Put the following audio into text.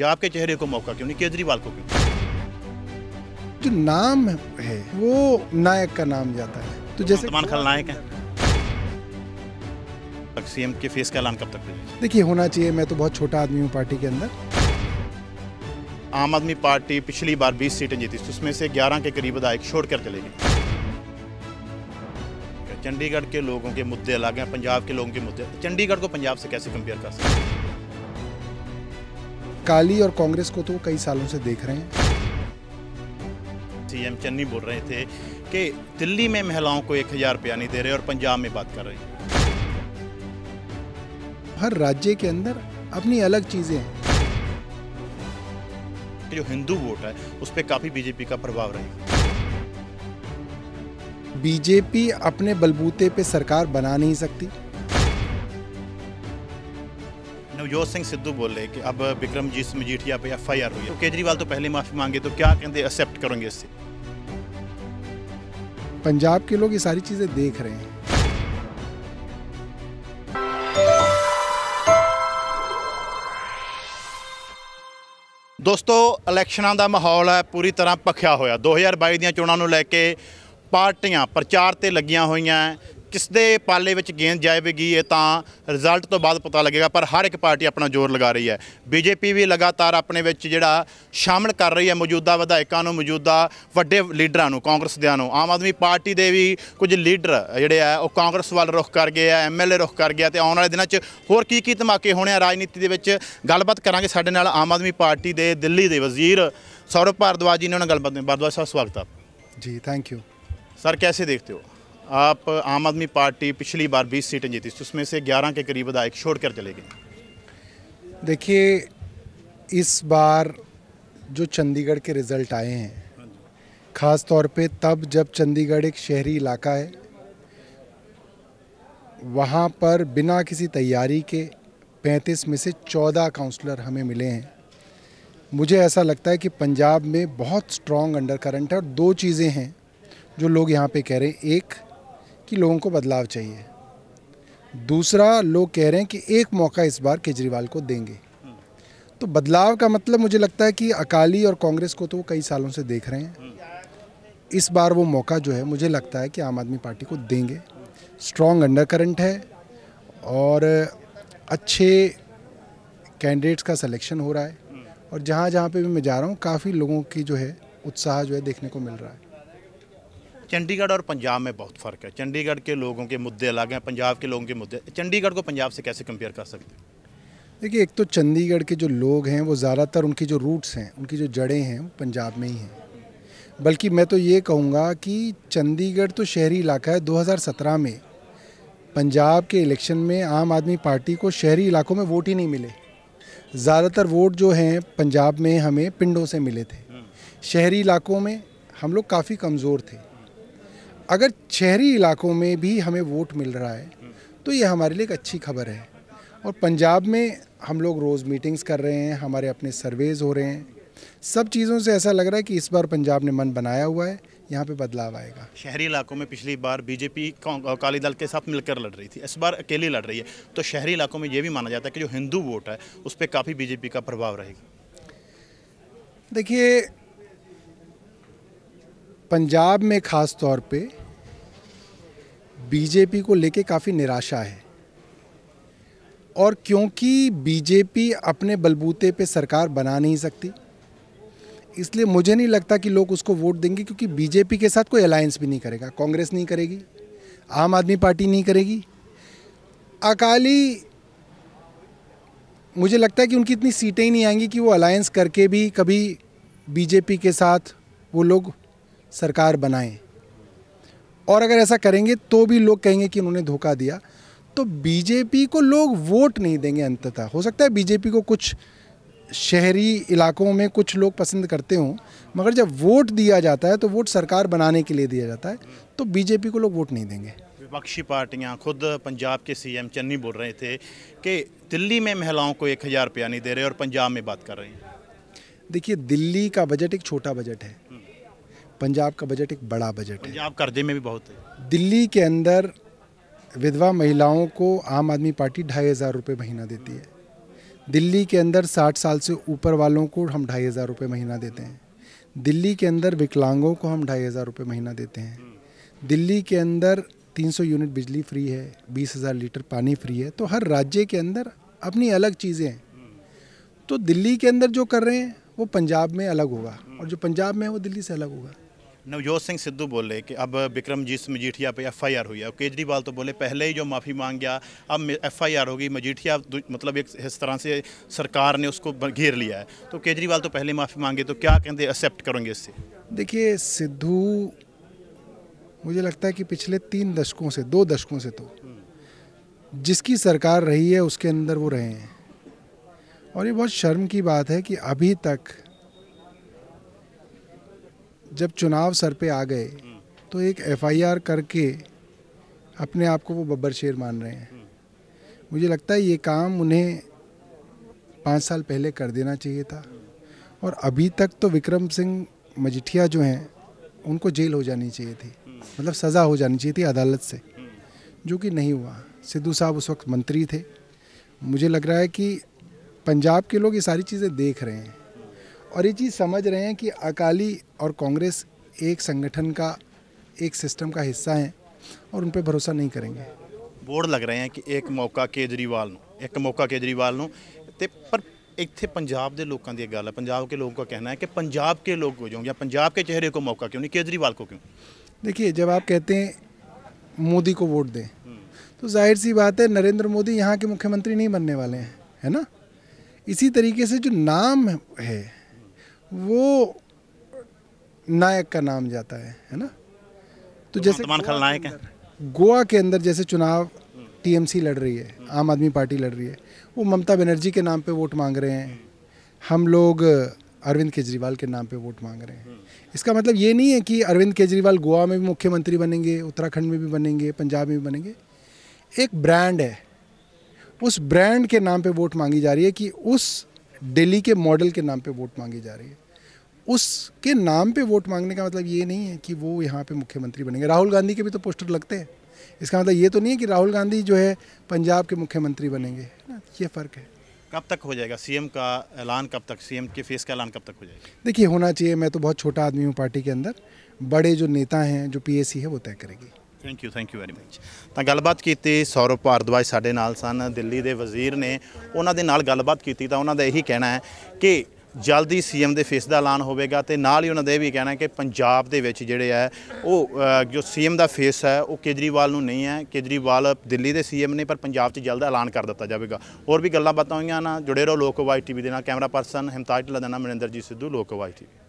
या आपके चेहरे को मौका क्यों नहीं केजरीवाल को क्यों जो नाम है वो नायक का नाम जाता है तो जैसे खान नायक है सीएम के फेस का ऐलान कब तक देखिए होना चाहिए मैं तो बहुत छोटा आदमी हूँ पार्टी के अंदर आम आदमी पार्टी पिछली बार 20 सीटें जीती थी तो उसमें से 11 के करीब विधायक छोड़कर चले गए चंडीगढ़ के लोगों के मुद्दे अलग हैं पंजाब के लोगों के मुद्दे चंडीगढ़ को पंजाब से कैसे कंपेयर कर सकते हैं अकाली और कांग्रेस को तो कई सालों से देख रहे हैं सीएम चन्नी बोल रहे थे कि दिल्ली में महिलाओं को एक हज़ार रुपया नहीं दे रहे और पंजाब में बात कर रहे हर राज्य के अंदर अपनी अलग चीज़ें हैं जो हिंदू वोट है उस पर काफ़ी बीजेपी का प्रभाव रहे बीजेपी अपने बलबूते पे सरकार बना नहीं सकती ਨਵਜੋਤ ਸਿੰਘ ਸਿੱਧੂ ਬੋਲੇ ਕਿ ਅਬ ਵਿਕਰਮਜੀਤ ਮਜੀਠੀਆ पे एफआईआर हुई ਕੇਜਰੀਵਾਲ ਤੋਂ ਪਹਿਲੇ ਮਾਫੀ ਮੰਗੇ ਤਾਂ तो ਕਹਿੰਦੇ ਅਕਸੈਪਟ ਕਰੋਗੇ करेंगे इससे ਪੰਜਾਬ ਕੇ ਲੋਕ ਇਹ ਸਾਰੀ ਚੀਜ਼ੇ ਦੇਖ ਰਹੇ ਹਨ ਦੋਸਤੋ ਇਲੈਕਸ਼ਨਾਂ ਦਾ ਮਾਹੌਲ ਹੈ ਪੂਰੀ ਤਰ੍ਹਾਂ ਪਖਿਆ ਹੋਇਆ 2022 ਦੀਆਂ ਚੋਣਾਂ ਨੂੰ ਲੈ ਕੇ ਪਾਰਟੀਆਂ ਪ੍ਰਚਾਰ ਤੇ ਲੱਗੀਆਂ ਹੋਈਆਂ ਕਿਸ ਦੇ ਪਾਲੇ ਵਿੱਚ ਗੇਂਦ ਜਾਵੇਗੀ ਇਹ ਤਾਂ ਰਿਜ਼ਲਟ ਤੋਂ ਬਾਅਦ ਪਤਾ ਲੱਗੇਗਾ ਪਰ ਹਰ ਇੱਕ ਪਾਰਟੀ ਆਪਣਾ ਜ਼ੋਰ ਲਗਾ ਰਹੀ ਹੈ ਬੀਜੇਪੀ ਵੀ ਲਗਾਤਾਰ ਆਪਣੇ ਵਿੱਚ ਜਿਹੜਾ ਸ਼ਾਮਲ ਕਰ ਰਹੀ ਹੈ ਮੌਜੂਦਾ ਵਿਧਾਇਕਾਂ ਨੂੰ ਮੌਜੂਦਾ ਵੱਡੇ ਲੀਡਰਾਂ ਨੂੰ ਕਾਂਗਰਸ ਦਿਆਂ ਨੂੰ ਆਮ ਆਦਮੀ ਪਾਰਟੀ ਦੇ ਵੀ ਕੁਝ ਲੀਡਰ ਜਿਹੜੇ ਆ ਉਹ ਕਾਂਗਰਸ ਵੱਲ ਰੁਖ ਕਰ ਗਏ ਆ ਐਮਐਲਏ ਰੁਖ ਕਰ ਗਿਆ ਤੇ ਆਉਣ ਵਾਲੇ ਦਿਨਾਂ 'ਚ ਹੋਰ ਕੀ ਕੀ ਧਮਾਕੇ ਹੋਣੇ ਆ ਰਾਜਨੀਤੀ ਦੇ ਵਿੱਚ ਗੱਲਬਾਤ ਕਰਾਂਗੇ ਸਾਡੇ ਨਾਲ ਆਮ ਆਦਮੀ ਪਾਰਟੀ ਦੇ ਦਿੱਲੀ ਦੇ ਵਜ਼ੀਰ ਸੌਰਵ ਭਾਰਦਵਾਜ ਜੀ ਨੇ ਉਹਨਾਂ ਗੱਲਬਾਤ ਨੇ ਭਾਰਦਵਾਜ ਸਾਹਿਬ ਸਵਾਗਤ ਆ ਜੀ ਥੈਂਕ ਯੂ ਸਰ ਕੈਸੇ ਦੇਖਤੇ ਹੋ आप आम आदमी पार्टी पिछली बार 20 सीटें जीती थी उसमें से 11 के करीब विधायक छोड़ कर चले गए देखिए इस बार जो चंडीगढ़ के रिज़ल्ट आए हैं ख़ास तौर पे तब जब चंडीगढ़ एक शहरी इलाका है वहाँ पर बिना किसी तैयारी के 35 में से 14 काउंसलर हमें मिले हैं मुझे ऐसा लगता है कि पंजाब में बहुत स्ट्रॉन्ग अंडर करंट है और दो चीज़ें हैं जो लोग यहाँ पे कह रहे हैं एक कि लोगों को बदलाव चाहिए दूसरा लोग कह रहे हैं कि एक मौका इस बार केजरीवाल को देंगे तो बदलाव का मतलब मुझे लगता है कि अकाली और कांग्रेस को तो वो कई सालों से देख रहे हैं इस बार वो मौका जो है मुझे लगता है कि आम आदमी पार्टी को देंगे स्ट्रॉन्ग अंडर करंट है और अच्छे कैंडिडेट्स का सिलेक्शन हो रहा है और जहाँ जहाँ पे भी मैं जा रहा हूँ काफ़ी लोगों की जो है उत्साह जो है देखने को मिल रहा है चंडीगढ़ और पंजाब में बहुत फ़र्क है चंडीगढ़ के लोगों के मुद्दे अलग हैं पंजाब के लोगों के मुद्दे चंडीगढ़ को पंजाब से कैसे कंपेयर कर सकते हैं देखिए एक तो चंडीगढ़ के जो लोग हैं वो ज़्यादातर उनकी जो रूट्स हैं उनकी जो जड़ें हैं वो पंजाब में ही हैं बल्कि मैं तो ये कहूँगा कि चंडीगढ़ तो शहरी इलाका है 2017 में पंजाब के इलेक्शन में आम आदमी पार्टी को शहरी इलाकों में वोट ही नहीं मिले ज़्यादातर वोट जो हैं पंजाब में हमें पिंडों से मिले थे हम्म। शहरी इलाकों में हम लोग काफ़ी कमज़ोर थे अगर शहरी इलाकों में भी हमें वोट मिल रहा है तो ये हमारे लिए एक अच्छी खबर है और पंजाब में हम लोग रोज़ मीटिंग्स कर रहे हैं हमारे अपने सर्वेज हो रहे हैं सब चीज़ों से ऐसा लग रहा है कि इस बार पंजाब ने मन बनाया हुआ है यहाँ पे बदलाव आएगा शहरी इलाकों में पिछली बार बीजेपी अकाली दल के साथ मिलकर लड़ रही थी इस बार अकेली लड़ रही है तो शहरी इलाकों में ये भी माना जाता है कि जो हिंदू वोट है उस पर काफ़ी बीजेपी का प्रभाव रहेगा देखिए पंजाब में ख़ास तौर पे बीजेपी को लेके काफ़ी निराशा है और क्योंकि बीजेपी अपने बलबूते पे सरकार बना नहीं सकती इसलिए मुझे नहीं लगता कि लोग उसको वोट देंगे क्योंकि बीजेपी के साथ कोई अलायंस भी नहीं करेगा कांग्रेस नहीं करेगी आम आदमी पार्टी नहीं करेगी अकाली मुझे लगता है कि उनकी इतनी सीटें ही नहीं आएंगी कि वो अलायंस करके भी कभी बीजेपी के साथ वो लोग सरकार बनाएं और अगर ऐसा करेंगे तो भी लोग कहेंगे कि उन्होंने धोखा दिया तो बीजेपी को लोग वोट नहीं देंगे अंततः हो सकता है बीजेपी को कुछ शहरी इलाकों में कुछ लोग पसंद करते हों मगर जब वोट दिया जाता है तो वोट सरकार बनाने के लिए दिया जाता है तो बीजेपी को लोग वोट नहीं देंगे विपक्षी पार्टियां खुद पंजाब के सीएम चन्नी बोल रहे थे कि दिल्ली में महिलाओं को एक हज़ार रुपया नहीं दे रहे और पंजाब में बात कर रहे हैं देखिए दिल्ली का बजट एक छोटा बजट है पंजाब का बजट एक बड़ा बजट है पंजाब कर्जे में भी बहुत है दिल्ली के अंदर विधवा महिलाओं को आम आदमी पार्टी ढाई हज़ार रुपये महीना देती है दिल्ली के अंदर साठ साल से ऊपर वालों को हम ढाई हज़ार रुपये महीना देते हैं दिल्ली के अंदर विकलांगों को हम ढाई हज़ार रुपये महीना देते हैं दिल्ली के अंदर 300 यूनिट बिजली फ्री है बीस हज़ार लीटर पानी फ्री है तो हर राज्य के अंदर अपनी अलग चीज़ें हैं तो दिल्ली के अंदर जो कर रहे हैं वो पंजाब में अलग होगा और जो पंजाब में है वो दिल्ली से अलग होगा नवजोत सिंह सिद्धू बोले कि अब बिक्रमजीत मजीठिया पे एफआईआर हुई है केजरीवाल तो बोले पहले ही जो माफ़ी मांग गया अब एफआईआर होगी मजीठिया मतलब एक इस तरह से सरकार ने उसको घेर लिया है तो केजरीवाल तो पहले माफ़ी मांगे तो क्या कहते एक्सेप्ट करेंगे इससे देखिए सिद्धू मुझे लगता है कि पिछले तीन दशकों से दो दशकों से तो जिसकी सरकार रही है उसके अंदर वो रहे हैं और ये बहुत शर्म की बात है कि अभी तक जब चुनाव सर पे आ गए तो एक एफआईआर करके अपने आप को वो बब्बर शेर मान रहे हैं मुझे लगता है ये काम उन्हें पाँच साल पहले कर देना चाहिए था और अभी तक तो विक्रम सिंह मजिठिया जो हैं उनको जेल हो जानी चाहिए थी मतलब सज़ा हो जानी चाहिए थी अदालत से जो कि नहीं हुआ सिद्धू साहब उस वक्त मंत्री थे मुझे लग रहा है कि पंजाब के लोग ये सारी चीज़ें देख रहे हैं और ये चीज़ समझ रहे हैं कि अकाली और कांग्रेस एक संगठन का एक सिस्टम का हिस्सा है और उन पर भरोसा नहीं करेंगे बोर्ड लग रहे हैं कि एक मौका केजरीवाल ਨੂੰ एक मौका केजरीवाल ਨੂੰ ਤੇ ਪਰ ਇੱਥੇ ਪੰਜਾਬ ਦੇ ਲੋਕਾਂ ਦੀ ਗੱਲ के लोगों का कहना है कि पंजाब के लोग हो या पंजाब के चेहरे को मौका क्यों नहीं केजरीवाल को क्यों देखिए जब आप कहते हैं मोदी को वोट दें हम्म। तो जाहिर सी बात है नरेंद्र मोदी यहाँ के मुख्यमंत्री नहीं बनने वाले हैं है ना इसी तरीके से जो नाम है वो नायक का नाम जाता है है ना तो, तो जैसे खलनायक है गोवा के अंदर जैसे चुनाव टीएमसी लड़ रही है हम्म। आम आदमी पार्टी लड़ रही है वो ममता बनर्जी के नाम पे वोट मांग रहे हैं हम लोग अरविंद केजरीवाल के नाम पे वोट मांग रहे हैं हम्म। इसका मतलब ये नहीं है कि अरविंद केजरीवाल गोवा में भी मुख्यमंत्री बनेंगे उत्तराखंड में भी बनेंगे पंजाब में भी बनेंगे एक ब्रांड है उस ब्रांड के नाम पे वोट मांगी जा रही है कि उस दिल्ली के मॉडल के नाम पे वोट मांगी जा रही है उसके नाम पे वोट मांगने का मतलब ये नहीं है कि वो यहाँ पे मुख्यमंत्री बनेंगे राहुल गांधी के भी तो पोस्टर लगते हैं इसका मतलब ये तो नहीं है कि राहुल गांधी जो है पंजाब के मुख्यमंत्री बनेंगे ना ये फ़र्क है कब तक हो जाएगा सीएम का ऐलान कब तक सीएम के फेस का ऐलान कब तक हो जाएगा देखिए होना चाहिए मैं तो बहुत छोटा आदमी हूँ पार्टी के अंदर बड़े जो नेता हैं जो पीएसी है वो तय करेगी thank you thank you very much ਤਾਂ ਗੱਲਬਾਤ ਕੀਤੀ ਸੌਰਵ ਭਾਰਦਵਾਜ ਸਾਡੇ ਨਾਲ ਸਨ ਦਿੱਲੀ ਦੇ ਵਜ਼ੀਰ ਨੇ ਉਹਨਾਂ ਦੇ ਨਾਲ ਗੱਲਬਾਤ ਕੀਤੀ ਤਾਂ ਉਹਨਾਂ ਦਾ ਇਹੀ ਕਹਿਣਾ ਹੈ ਕਿ ਜਲਦੀ ਸੀਐਮ ਦੇ ਫੇਸ ਦਾ ਐਲਾਨ ਹੋਵੇਗਾ ਤੇ ਨਾਲ ਹੀ ਉਹਨਾਂ ਦੇ ਇਹ ਵੀ ਕਹਿਣਾ ਕਿ ਪੰਜਾਬ ਦੇ ਵਿੱਚ ਜਿਹੜੇ ਹੈ ਉਹ ਜੋ ਸੀਐਮ ਦਾ ਫੇਸ ਹੈ ਉਹ ਕੇਜਰੀਵਾਲ ਨੂੰ ਨਹੀਂ ਹੈ ਕੇਜਰੀਵਾਲ ਦਿੱਲੀ ਦੇ ਸੀਐਮ ਨੇ ਪਰ ਪੰਜਾਬ 'ਚ ਜਲਦ ਐਲਾਨ ਕਰ ਦਿੱਤਾ ਜਾਵੇਗਾ ਹੋਰ ਵੀ ਗੱਲਾਂ ਬਾਤਾਂ ਹੋਈਆਂ ਨਾ ਜੁੜੇ ਰਹੋ ਵਾਈ ਟੀਵੀ ਦੇ ਨਾਲ ਕੈਮਰਾ ਪਰਸਨ ਹਿਮਤਾਜ ਲਦਨਾ ਮਨਿੰਦਰ ਜੀ ਸਿੱਧੂ ਵਾਈ ਟੀਵੀ